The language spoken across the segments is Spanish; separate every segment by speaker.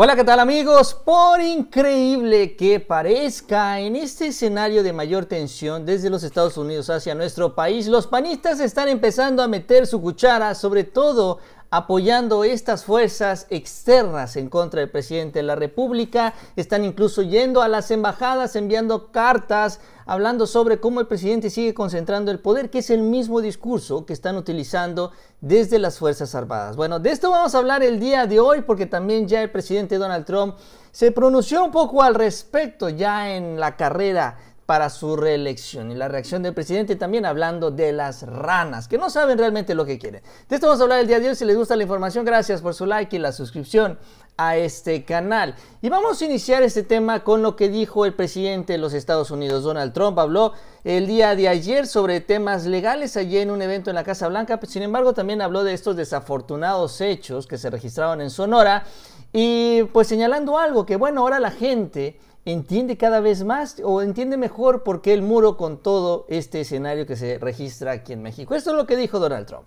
Speaker 1: Hola, ¿qué tal amigos? Por increíble que parezca, en este escenario de mayor tensión desde los Estados Unidos hacia nuestro país, los panistas están empezando a meter su cuchara, sobre todo apoyando estas fuerzas externas en contra del presidente de la República. Están incluso yendo a las embajadas, enviando cartas, hablando sobre cómo el presidente sigue concentrando el poder, que es el mismo discurso que están utilizando desde las Fuerzas Armadas. Bueno, de esto vamos a hablar el día de hoy porque también ya el presidente Donald Trump se pronunció un poco al respecto ya en la carrera para su reelección y la reacción del presidente también hablando de las ranas que no saben realmente lo que quieren. De esto vamos a hablar el día de hoy. Si les gusta la información, gracias por su like y la suscripción a este canal. Y vamos a iniciar este tema con lo que dijo el presidente de los Estados Unidos, Donald Trump. Habló el día de ayer sobre temas legales allí en un evento en la Casa Blanca. Sin embargo, también habló de estos desafortunados hechos que se registraron en Sonora y pues señalando algo que bueno, ahora la gente entiende cada vez más o entiende mejor por qué el muro con todo este escenario que se registra aquí en México. Esto es lo que dijo Donald Trump.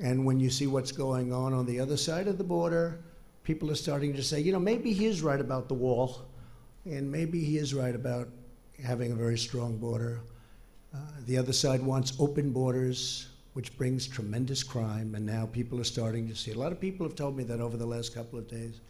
Speaker 1: And when you see what's going on on the other side of the border, people are starting to say, you know, maybe he is right about the wall, and maybe he is right about having a very strong border. Uh, the other side wants open borders, which brings tremendous crime, and now people are starting to see. A lot of people have told me that over the last couple of days.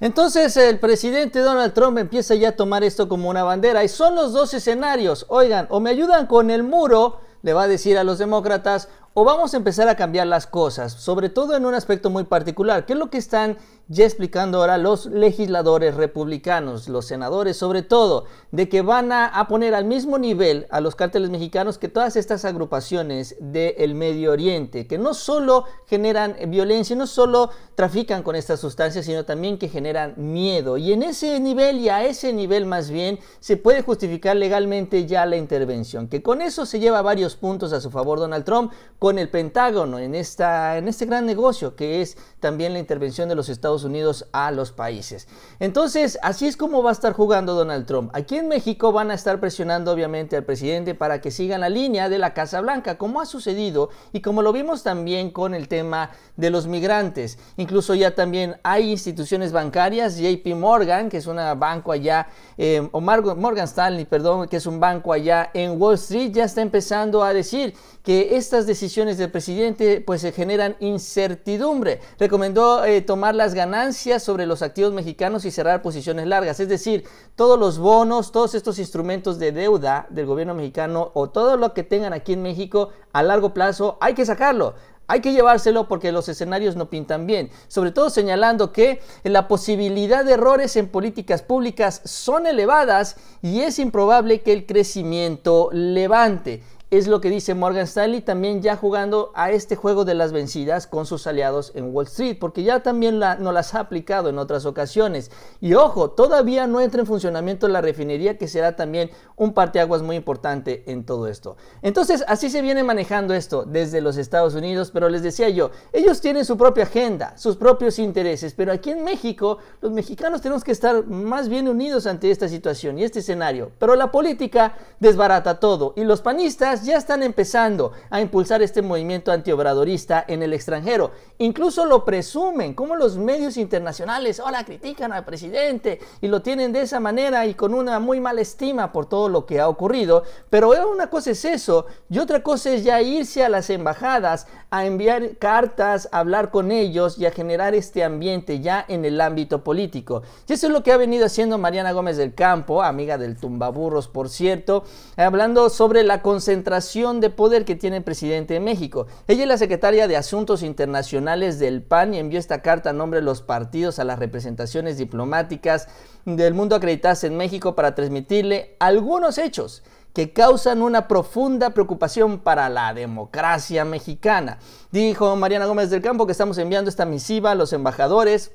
Speaker 1: Entonces el presidente Donald Trump empieza ya a tomar esto como una bandera y son los dos escenarios. Oigan, o me ayudan con el muro, le va a decir a los demócratas, o vamos a empezar a cambiar las cosas, sobre todo en un aspecto muy particular, que es lo que están ya explicando ahora los legisladores republicanos, los senadores sobre todo, de que van a, poner al mismo nivel a los cárteles mexicanos que todas estas agrupaciones del Medio Oriente, que no solo generan violencia, no solo trafican con estas sustancias, sino también que generan miedo. Y en ese nivel y a ese nivel más bien se puede justificar legalmente ya la intervención, que con eso se lleva varios puntos a su favor Donald Trump con el Pentágono en, esta, en este gran negocio que es también la intervención de los Estados Unidos a los países. Entonces, así es como va a estar jugando Donald Trump. Aquí en México van a estar presionando obviamente al presidente para que siga la línea de la Casa Blanca, como ha sucedido y como lo vimos también con el tema de los migrantes. Incluso ya también hay instituciones bancarias, JP Morgan, que es un banco allá, eh, o Morgan Stanley, perdón, que es un banco allá en Wall Street, ya está empezando a decir que estas decisiones del presidente pues se generan incertidumbre. Recomendó eh, tomar las ganancias sobre los activos mexicanos y cerrar posiciones largas, es decir, todos los bonos, todos estos instrumentos de deuda del gobierno mexicano o todo lo que tengan aquí en México a largo plazo hay que sacarlo. Hay que llevárselo porque los escenarios no pintan bien, sobre todo señalando que la posibilidad de errores en políticas públicas son elevadas y es improbable que el crecimiento levante. Es lo que dice Morgan Stanley también ya jugando a este juego de las vencidas con sus aliados en Wall Street, porque ya también la, no las ha aplicado en otras ocasiones. Y ojo, todavía no entra en funcionamiento la refinería, que será también un parteaguas muy importante en todo esto. Entonces, así se viene manejando esto desde los Estados Unidos, pero les decía yo, ellos tienen su propia agenda, sus propios intereses, pero aquí en México, los mexicanos tenemos que estar más bien unidos ante esta situación y este escenario. Pero la política desbarata todo y los panistas ya están empezando a impulsar este movimiento antiobradorista en el extranjero. Incluso lo presumen, como los medios internacionales ahora critican al presidente y lo tienen de esa manera y con una muy mala estima por todo lo que ha ocurrido. Pero eh, una cosa es eso y otra cosa es ya irse a las embajadas a enviar cartas, a hablar con ellos y a generar este ambiente ya en el ámbito político. Y eso es lo que ha venido haciendo Mariana Gómez del Campo, amiga del Tumbaburros, por cierto, hablando sobre la concentración concentración de poder que tiene el presidente de México. Ella es la secretaria de Asuntos Internacionales del PAN y envió esta carta a nombre de los partidos a las representaciones diplomáticas del mundo acreditadas en México para transmitirle algunos hechos que causan una profunda preocupación para la democracia mexicana. Dijo Mariana Gómez del Campo que estamos enviando esta misiva a los embajadores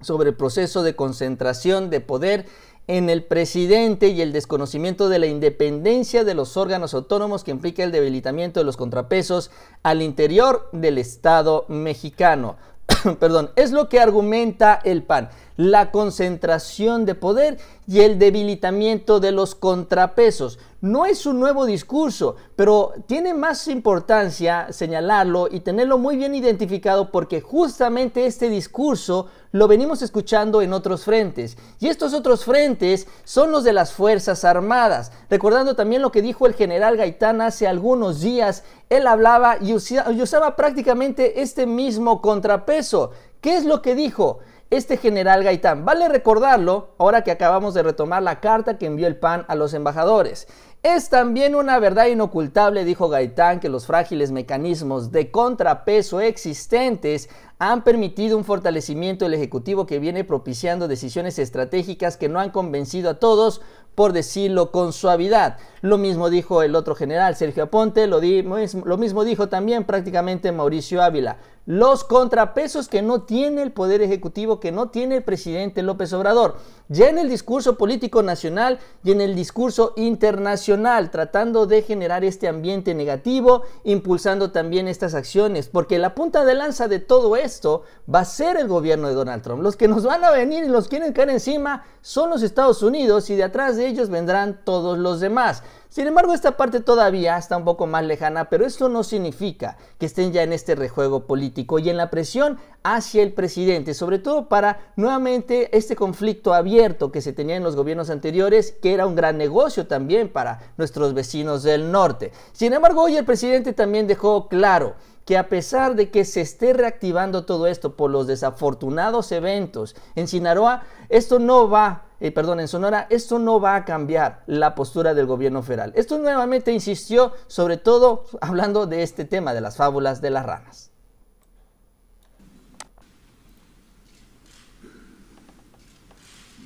Speaker 1: sobre el proceso de concentración de poder en el presidente y el desconocimiento de la independencia de los órganos autónomos que implica el debilitamiento de los contrapesos al interior del Estado mexicano. Perdón, es lo que argumenta el PAN, la concentración de poder y el debilitamiento de los contrapesos. No es un nuevo discurso, pero tiene más importancia señalarlo y tenerlo muy bien identificado porque justamente este discurso lo venimos escuchando en otros frentes. Y estos otros frentes son los de las Fuerzas Armadas. Recordando también lo que dijo el general Gaitán hace algunos días, él hablaba y usaba prácticamente este mismo contrapeso. ¿Qué es lo que dijo? este general Gaitán. Vale recordarlo ahora que acabamos de retomar la carta que envió el PAN a los embajadores. Es también una verdad inocultable, dijo Gaitán, que los frágiles mecanismos de contrapeso existentes han permitido un fortalecimiento del Ejecutivo que viene propiciando decisiones estratégicas que no han convencido a todos, por decirlo con suavidad. Lo mismo dijo el otro general, Sergio Aponte, lo, lo mismo dijo también prácticamente Mauricio Ávila los contrapesos que no tiene el Poder Ejecutivo, que no tiene el presidente López Obrador, ya en el discurso político nacional y en el discurso internacional, tratando de generar este ambiente negativo, impulsando también estas acciones, porque la punta de lanza de todo esto va a ser el gobierno de Donald Trump. Los que nos van a venir y los quieren caer encima son los Estados Unidos y de de ellos vendrán todos los demás. Sin embargo, esta parte todavía está un poco más lejana, pero esto no significa que estén ya en este rejuego político y en la presión hacia el presidente, sobre todo para nuevamente este conflicto abierto que se tenía en los gobiernos anteriores, que era un gran negocio también para nuestros vecinos del norte. Sin embargo, hoy el presidente también dejó claro que a pesar de que se esté reactivando todo esto por los desafortunados eventos en Sinaloa, esto no va, eh, perdón, en Sonora, esto no va a cambiar la postura del gobierno federal. Esto nuevamente insistió, sobre todo hablando de este tema de las fábulas de las ranas.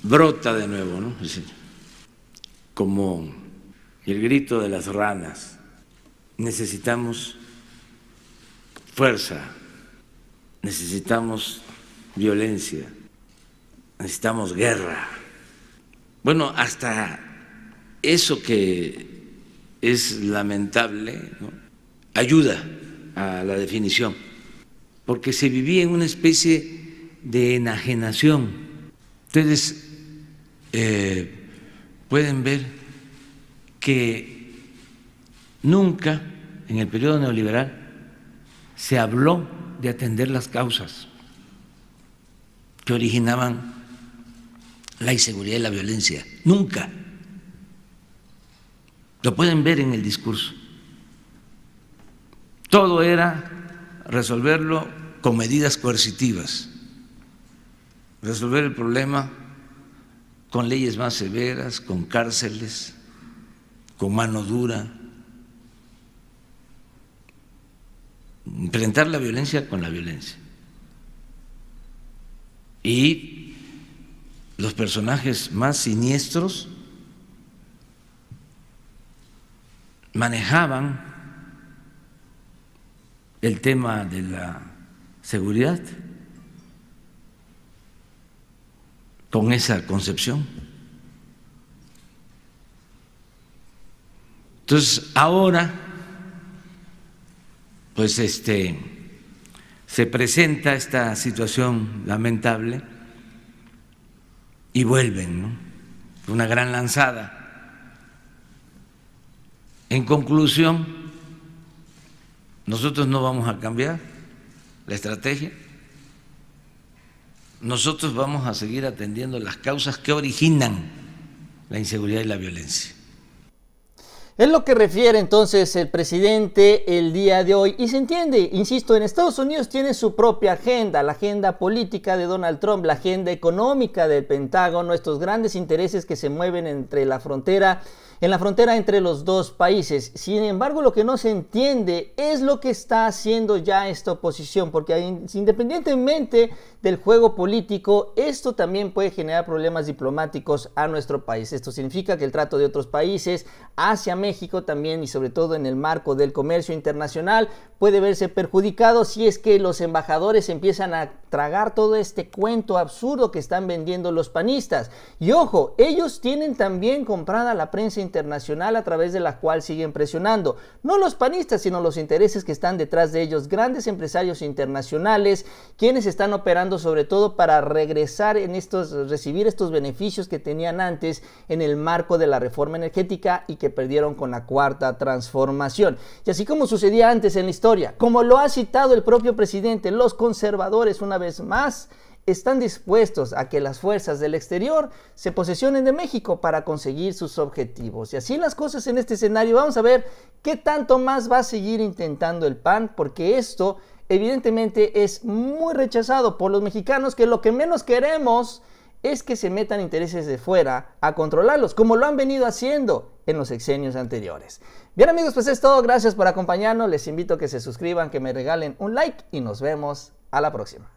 Speaker 2: Brota de nuevo, ¿no? Como el grito de las ranas. Necesitamos fuerza, necesitamos violencia, necesitamos guerra. Bueno, hasta eso que es lamentable ayuda a la definición, porque se vivía en una especie de enajenación. Ustedes eh, pueden ver que nunca en el periodo neoliberal se habló de atender las causas que originaban la inseguridad y la violencia. Nunca. Lo pueden ver en el discurso. Todo era resolverlo con medidas coercitivas, resolver el problema con leyes más severas, con cárceles, con mano dura, enfrentar la violencia con la violencia. Y los personajes más siniestros manejaban el tema de la seguridad con esa concepción. Entonces, ahora pues este, se presenta esta situación lamentable y vuelven, ¿no? Una gran lanzada. En conclusión, nosotros no vamos a cambiar la estrategia. Nosotros vamos a seguir atendiendo las causas que originan la inseguridad y la violencia.
Speaker 1: Es lo que refiere entonces el presidente el día de hoy. Y se entiende, insisto, en Estados Unidos tiene su propia agenda, la agenda política de Donald Trump, la agenda económica del Pentágono, nuestros grandes intereses que se mueven entre la frontera en la frontera entre los dos países. Sin embargo, lo que no se entiende es lo que está haciendo ya esta oposición, porque independientemente del juego político, esto también puede generar problemas diplomáticos a nuestro país. Esto significa que el trato de otros países hacia México también y sobre todo en el marco del comercio internacional puede verse perjudicado si es que los embajadores empiezan a tragar todo este cuento absurdo que están vendiendo los panistas. Y ojo, ellos tienen también comprada la prensa internacional a través de la cual siguen presionando. No los panistas, sino los intereses que están detrás de ellos. Grandes empresarios internacionales, quienes están operando sobre todo para regresar en estos, recibir estos beneficios que tenían antes en el marco de la reforma energética y que perdieron con la cuarta transformación. Y así como sucedía antes en la historia, como lo ha citado el propio presidente, los conservadores una vez más están dispuestos a que las fuerzas del exterior se posesionen de México para conseguir sus objetivos. Y así las cosas en este escenario. Vamos a ver qué tanto más va a seguir intentando el PAN, porque esto evidentemente es muy rechazado por los mexicanos que lo que menos queremos es que se metan intereses de fuera a controlarlos, como lo han venido haciendo en los exenios anteriores. Bien amigos, pues es todo. Gracias por acompañarnos. Les invito a que se suscriban, que me regalen un like y nos vemos a la próxima.